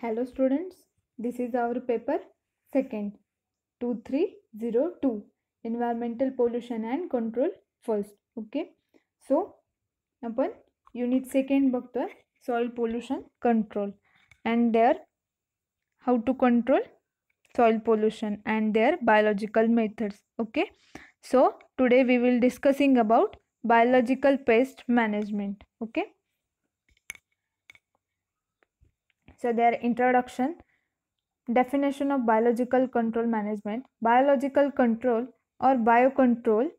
Hello students, this is our paper second 2302 environmental pollution and control first okay so upon unit second बघतोय soil pollution control and their how to control soil pollution and their biological methods okay so today we will discussing about biological pest management okay So their introduction, definition of biological control management. Biological control or biocontrol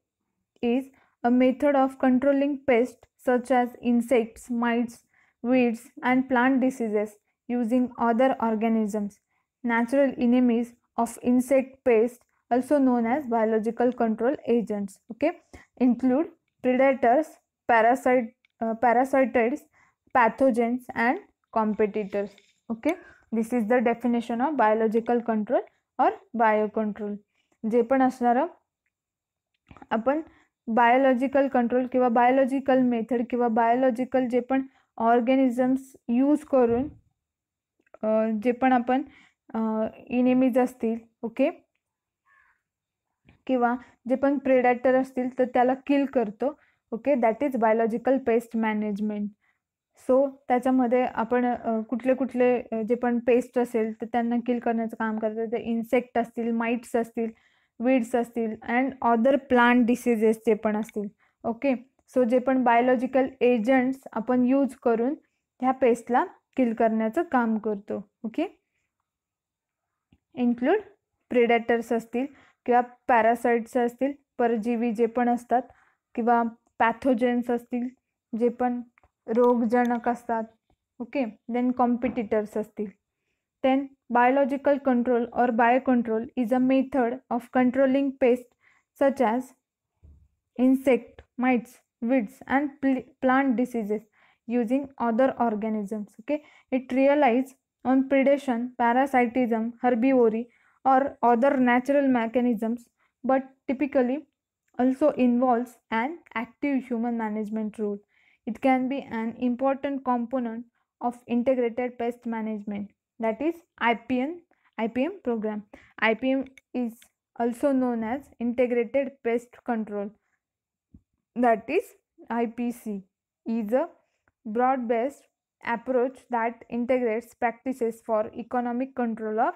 is a method of controlling pests such as insects, mites, weeds and plant diseases using other organisms. Natural enemies of insect pests also known as biological control agents okay include predators parasite uh, parasitoids pathogens and competitors okay this is the definition of biological control और bio control जे पण असणार आपण biological control किंवा biological method किंवा biological जे पण organisms use करून जे पण आपण इनेमीज असतील ओके किंवा जे पण प्रेडॅक्टर असतील तर त्याला किल करतो okay that is biological pest management so त्याच्यामध्ये आपण कुठले कुठले जे पण पेस्ट असेल तर त्यांना किल करण्याचं काम करतात ते इन्सेक्ट असतील माइट्स असतील वीड्स असतील अँड ऑदर प्लांट डिसिजेस जे पण असतील ओके सो जे पण बायोलॉजिकल एजंट्स आपण यूज करून ह्या पेस्टला किल करण्याचं काम करतो ओके इन्क्लूड प्रिडेटर्स असतील किंवा पॅरासाइट्स असतील परजीवी जे पण असतात किंवा पॅथोजेन्स असतील जे पण रोगजनक असतात ओके देन कॉम्पिटिटर्स असतील then Then biological control or biocontrol is a method of controlling pests such as insect mites weeds and plant diseases using other organisms okay it relies on predation parasitism herbivory or other natural mechanisms but typically also involves an active human management role it can be an important component of integrated pest management that is IPM IPM program. IPM is also known as integrated pest control that is IPC is a broad based approach that integrates practices for economic control of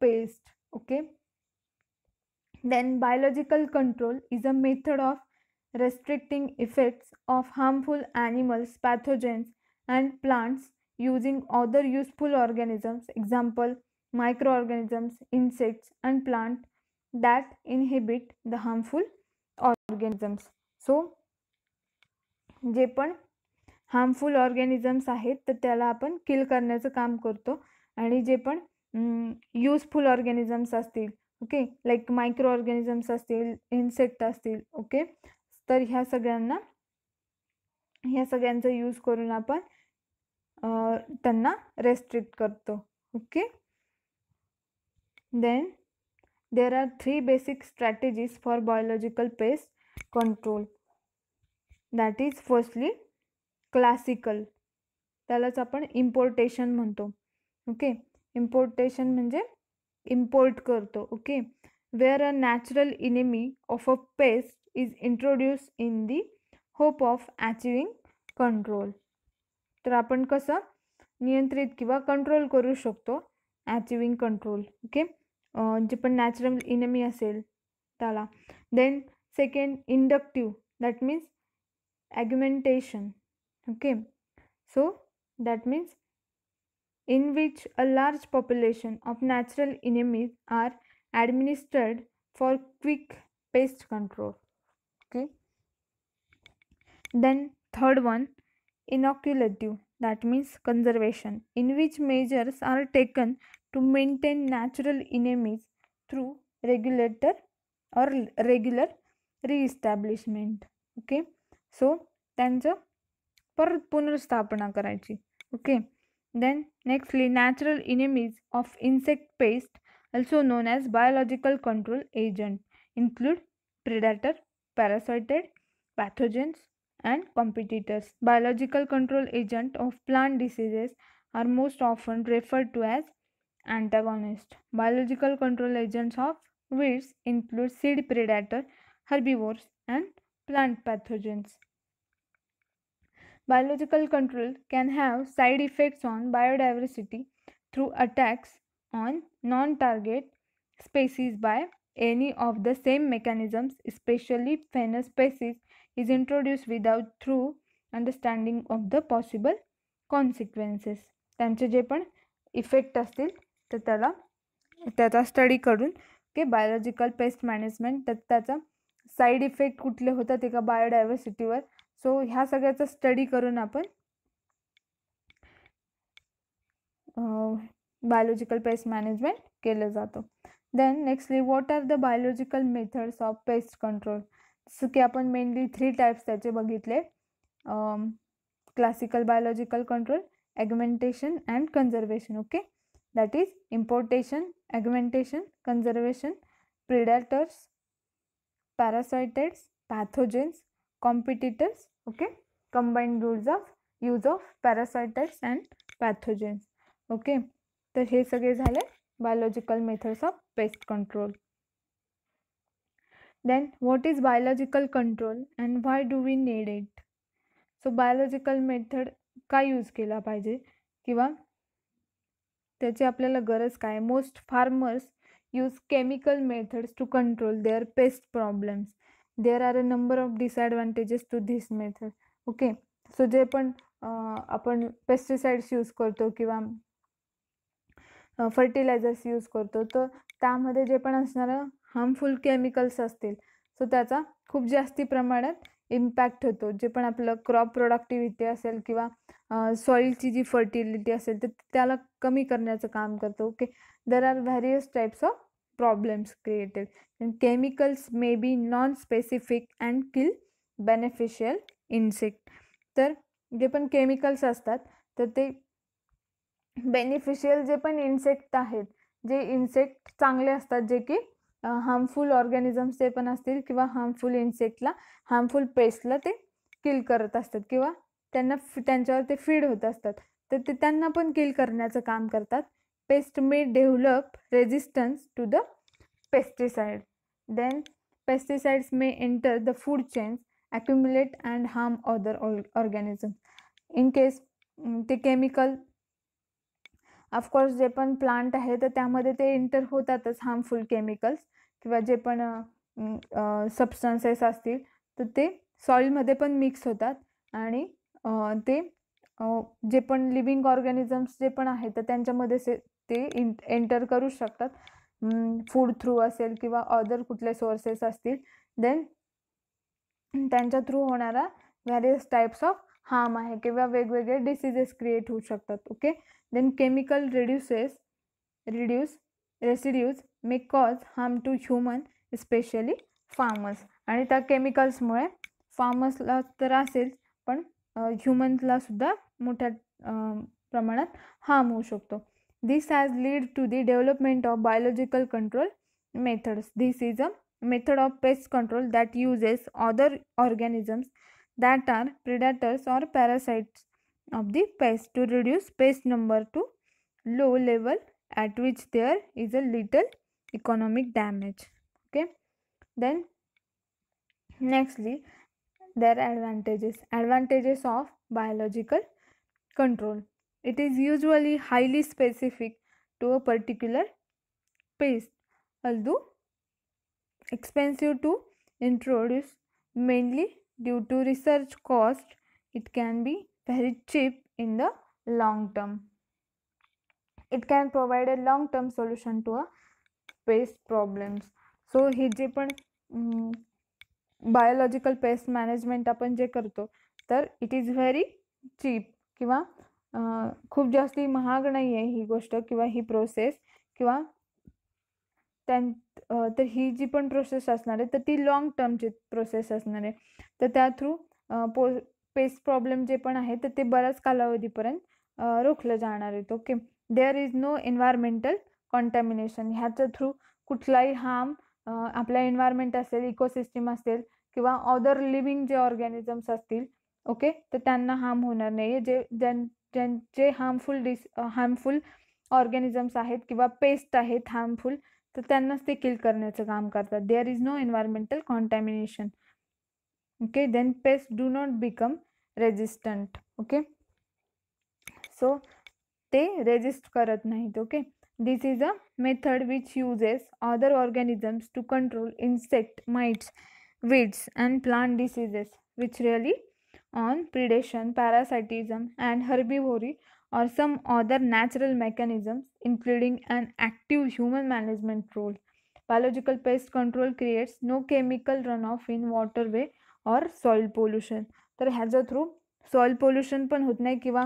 pest okay then biological control is a method of restricting effects of harmful animals, pathogens, and plants using other useful organisms, example, microorganisms, insects, and plant that inhibit the harmful organisms. So, जे पण harmful organisms आहेत तर त्याला आपण किल करण्याचं काम करतो आणि जे पण युजफुल ऑर्गॅनिझम्स असतील ओके लाईक मायक्रो ऑर्गॅनिझम्स असतील इन्सेक्ट असतील ओके तर ह्या सगळ्यांना ह्या सगळ्यांचा यूज करून आपण त्यांना रेस्ट्रिक्ट करतो okay then there are three basic strategies for biological pest control that is firstly classical त्यालाच आपण इम्पोर्टेशन म्हणतो ओके इम्पोर्टेशन म्हणजे इम्पोर्ट करतो okay where a natural enemy of a pest is introduced in the hope of achieving control तर आपण कसं नियंत्रित किंवा कंट्रोल करू शकतो ॲचिविंग कंट्रोल ओके जे पण नॅचरल इनमी असेल त्याला then second inductive that means augmentation okay so that means in which a large population of natural enemies are administered for quick pest control okay then third one inoculative that means conservation in which measures are taken to maintain natural enemies through regulator or regular re-establishment. Okay. So त्यांचं परत पुनर्स्थापना करायची okay then nextly natural enemies of insect pest also known as biological control agent include predator parasitic pathogens and competitors. Biological control agent of plant diseases are most often referred to as antagonists. Biological control agents of weeds include seed predator, herbivores and plant pathogens. Biological control can have side effects on biodiversity through attacks on non-target species by any of the same mechanisms specially faunal is is introduced without through understanding of the possible consequences त्यांचे जे पण effect असतील तर त्याला त्याचा study करून की biological pest management तर त्याचा साईड इफेक्ट कुठले होतात एका बायोडायव्हर्सिटीवर सो ह्या सगळ्याचा स्टडी करून आपण बायोलॉजिकल पेस्ट मॅनेजमेंट केलं जातं then nextly what are the biological methods of pest control जसं की आपण मेनली थ्री टाईप्स त्याचे बघितले classical biological control augmentation and conservation okay that is importation augmentation conservation predators parasitoids pathogens competitors okay combined rules of use of parasitoids and pathogens okay तर हे सगळे झाले biological methods of pest control. Then, what is biological control and why do we need it? So, biological method काय use केला पाहिजे किंवा त्याची आपल्याला गरज काय most farmers use chemical methods to control their pest problems there are a number of disadvantages to this method okay so जे पण आपण पेस्टिसाइड्स यूज करतो किंवा फर्टिलायझर्स यूज करतो तर त्यामध्ये जे पण असणारं हार्मफुल केमिकल्स असतील सो त्याचा खूप जास्ती प्रमाणात इम्पॅक्ट होतो जे पण आपलं क्रॉप प्रोडक्टिव्हिटी असेल किंवा सॉईलची जी फर्टिलिटी असेल तर त्याला कमी करण्याचं काम करतो okay there are various types of problems created chemicals may be non specific and kill beneficial insect तर जे पण केमिकल्स असतात तर ते बेनिफिशियल जे पण इन्सेक्ट आहेत जे इन्सेक्ट चांगले असतात जे की हार्मफुल ऑर्गॅनिझम्स ते पण असतील किंवा हार्मफुल इन्सेक्टला हार्मफुल पेस्टला ते किल करत असतात किंवा त्यांना त्यांच्यावर ते फीड होत असतात तर ते त्यांना पण किल करण्याचं काम करतात pest may develop resistance to the pesticide then pesticides may enter the food chains accumulate and harm other organism in case ते केमिकल ऑफकोर्स जे पण प्लांट आहे तर त्यामध्ये ते इंटर होतातच हार्मफुल केमिकल्स किंवा जे पण सबस्टन्सेस असतील तर ते सॉईलमध्ये पण मिक्स होतात आणि ते जे पण लिव्हिंग ऑर्गॅनिझम्स जे पण आहेत तर त्यांच्यामध्ये से ते एंटर करू शकतात फूड थ्रू असेल किंवा अदर कुठले सोर्सेस असतील देन त्यांच्या थ्रू होणारा व्हॅरियस टाईप्स ऑफ हार्म आहे किंवा वेगवेगळे डिसिजेस क्रिएट होऊ शकतात okay Then chemical reduces reduce residues may cause harm to human especially farmers आणि त्या केमिकल्समुळे फार्मर्सला तर असेल पण ह्युमन्सलासुद्धा मोठ्या प्रमाणात हार्म होऊ शकतो this has lead to the development of biological control methods this is a method of pest control that uses other organisms that are predators or parasites of the pest to reduce pest number to low level at which there is a little economic damage okay then nextly are advantages advantages of biological control it is usually highly specific to a particular pest although expensive to introduce mainly due to research cost it can be very cheap in the long term. It can provide a long term solution to a pest problems. So ही जे पण biological pest management आपण जे करतो तर it is very cheap किंवा खूप जास्ती महाग नाही आहे ही गोष्ट किंवा ही प्रोसेस किंवा त्यां तर ही जी पण प्रोसेस असणार आहे तर ती लाँग टर्मची प्रोसेस असणार आहे तर त्या थ्रू पो पेस्ट प्रॉब्लेम जे पण आहे तर ते बऱ्याच कालावधीपर्यंत रोखलं जाणार आहेत okay there is no environmental contamination ह्याच्या थ्रू कुठलाही हार्म आपल्या एन्व्हायरमेंट असेल इकोसिस्टीम असेल किंवा अदर लिव्हिंग जे ऑर्गॅनिझम्स असतील ओके तर त्यांना हार्म होणार नाही जे ज्यां ज्यांचे हार्मफुल डिस हार्मफुल ऑर्गॅनिझम्स आहेत किंवा पेस्ट आहेत हार्मफुल तर त्यांनाच ते किल करण्याचं काम करतात there is no environmental contamination okay then pests do not become resistant okay so they resist करत नाहीत okay this is a method which uses other organisms to control insect mites weeds and plant diseases which really on predation parasitism and herbivory or some other natural mechanisms including an active human management role biological pest control creates no chemical runoff in waterway और soil pollution तर ह्याच्या through soil pollution पण होत नाही किंवा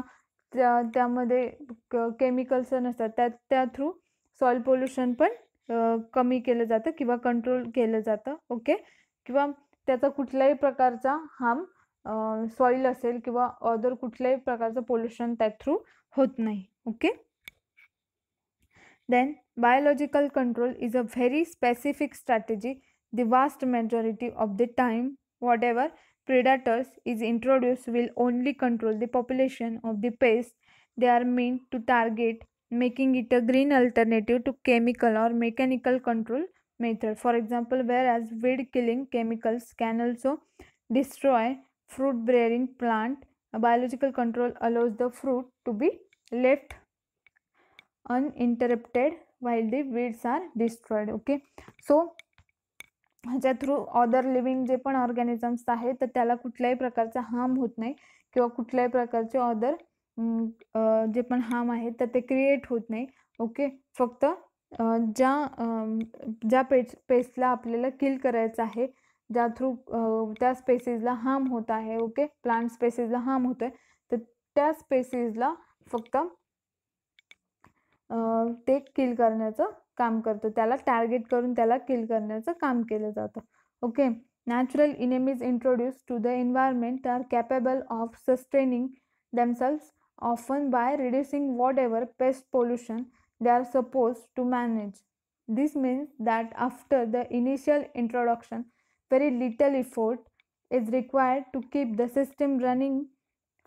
त्या त्यामध्ये chemicals नसतात त्या त्या थ्रू सॉइल पोल्युशन पण कमी केलं जातं किंवा कंट्रोल केलं जातं ओके किंवा त्याचा कुठल्याही प्रकारचा हार्म सॉइल असेल किंवा अदर कुठल्याही प्रकारचं पोल्युशन त्या थ्रू होत नाही okay then biological control is a very specific strategy the vast majority of the time whatever predators is introduced will only control the population of the pest they are meant to target making it a green alternative to chemical or mechanical control method for example whereas weed killing chemicals can also destroy fruit bearing plant a biological control allows the fruit to be left uninterrupted while the weeds are destroyed okay so ह्याच्या through other living जे पण organisms आहेत तर त्याला कुठल्याही प्रकारचा harm होत नाही किंवा कुठल्याही प्रकारचे ऑदर जे पण हार्म आहेत तर ते क्रिएट होत नाही ओके फक्त ज्या ज्या पेस पेस्टला आपल्याला किल करायचं आहे ज्या थ्रू त्या स्पेसिसला हार्म होत आहे ओके प्लांट स्पेसिसला हार्म होत आहे तर त्या स्पेसिसला फक्त ते किल करण्याचं काम करतो त्याला टार्गेट करून त्याला किल करण्याचं काम केलं जातं okay natural enemies introduce to the environment are capable of sustaining themselves often by reducing whatever pest pollution they are suppose to manage this means that after the initial introduction very little effort is required to keep the system running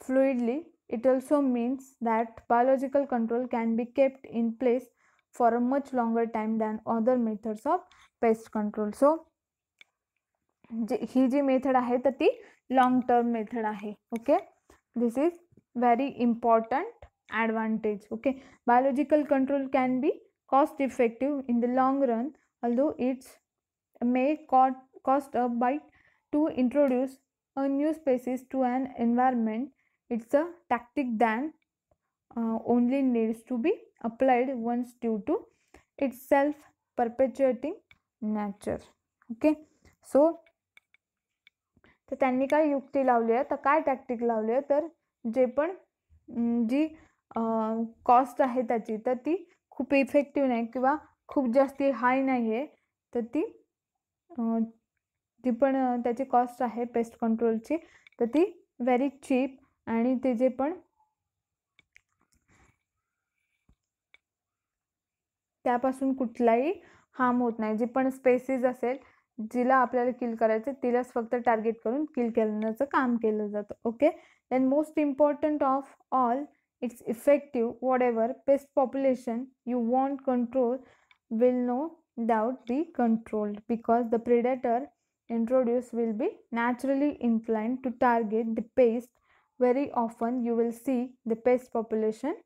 fluidly. It also means that biological control can be kept in place for a much longer time than other methods of pest control. So, this method is the long term method. Okay, this is very important advantage. Okay, biological control can be cost effective in the long run, although it may cost a bite to introduce a new species to an environment. It's a tactic that uh, only needs to be applied once due to its self perpetuating nature okay so तर त्यांनी काय युक्ती लावली आहे तर काय tactic लावली आहे तर जे पण जी कॉस्ट आहे त्याची तर ती खूप इफेक्टिव्ह नाही किंवा खूप जास्त हाय नाही आहे तर ती जी पण त्याची कॉस्ट आहे पेस्ट कंट्रोलची तर ती व्हेरी चीप आणि ते जे पण त्यापासून कुठलाही हार्म होत नाही जी पण स्पेसीज असेल जिला आपल्याला किल करायचं तिलाच फक्त टार्गेट करून किल करण्याचं काम केलं जातं okay then most important of all its effective whatever pest population you want control will no doubt be controlled because the predator introduced will be naturally inclined to target the pest very often you will see the pest population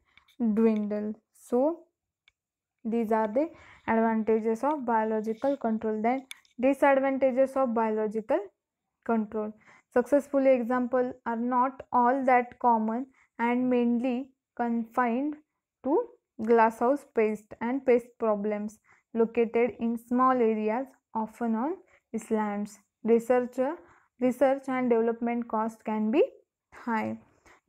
dwindle so these are the advantages of biological control. Then disadvantages of biological control. Successful example are not all that common and mainly confined to glasshouse pest and pest problems located in small areas often on islands. Research, research and development cost can be high.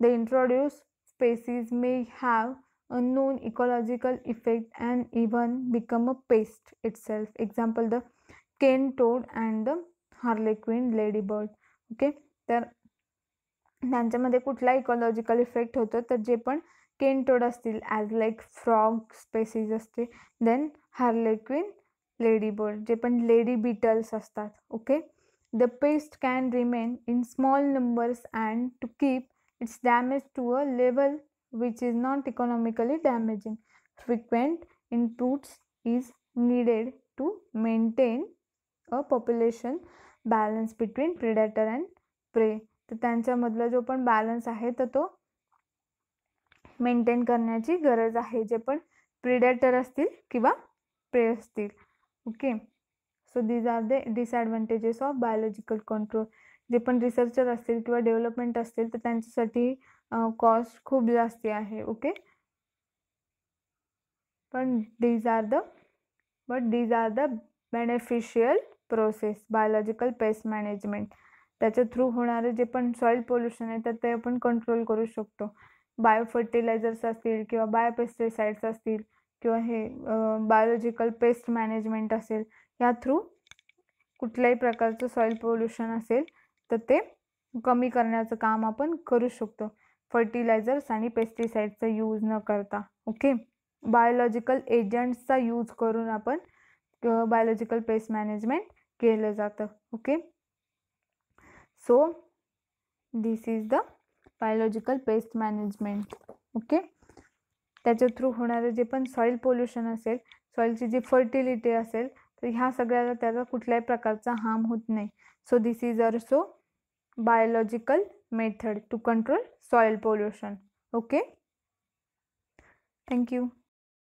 The introduced species may have unknown ecological effect and even become a pest itself example the cane toad and the harlequin ladybird okay तर त्यांच्यामध्ये कुठला ecological effect होतो तर जे पण cane toad असतील as like frog species असते then harlequin ladybird जे पण लेडी बीटल्स असतात okay the pest can remain in small numbers and to keep its damage to a level which is not economically damaging. Frequent inputs is needed to maintain a population balance between predator and prey तर त्यांच्यामधला जो पण balance आहे तर तो maintain करण्याची गरज आहे जे पण प्रिडेटर असतील किंवा प्रे असतील okay so these are the disadvantages of biological control जे पण रिसर्चर असतील किंवा डेव्हलपमेंट असतील तर त्यांच्यासाठी कॉस्ट खूप जास्ती आहे ओके पण these are the but these are the beneficial process biological pest management त्याच्या थ्रू होणारे जे पण सॉइल पोल्युशन आहे तर ते आपण कंट्रोल करू शकतो बायो फर्टिलायझर्स असतील किंवा बायो असतील किंवा हे बायोलॉजिकल पेस्ट मॅनेजमेंट असेल या थ्रू कुठल्याही प्रकारचं सॉईल पोल्युशन असेल तर ते कमी करण्याचं काम आपण करू शकतो फर्टिलायझर्स आणि पेस्टिसाईडचा यूज न करता ओके बायोलॉजिकल एजंट्सचा यूज करून आपण बायोलॉजिकल पेस्ट मॅनेजमेंट केलं जातं okay so this is the biological pest management okay त्याच्या थ्रू होणारं जे पण सॉईल पोल्युशन असेल सॉईलची जी फर्टिलिटी असेल तर ह्या सगळ्याला त्याचा कुठल्याही प्रकारचा हार्म होत नाही so this is so biological method to control soil pollution okay thank you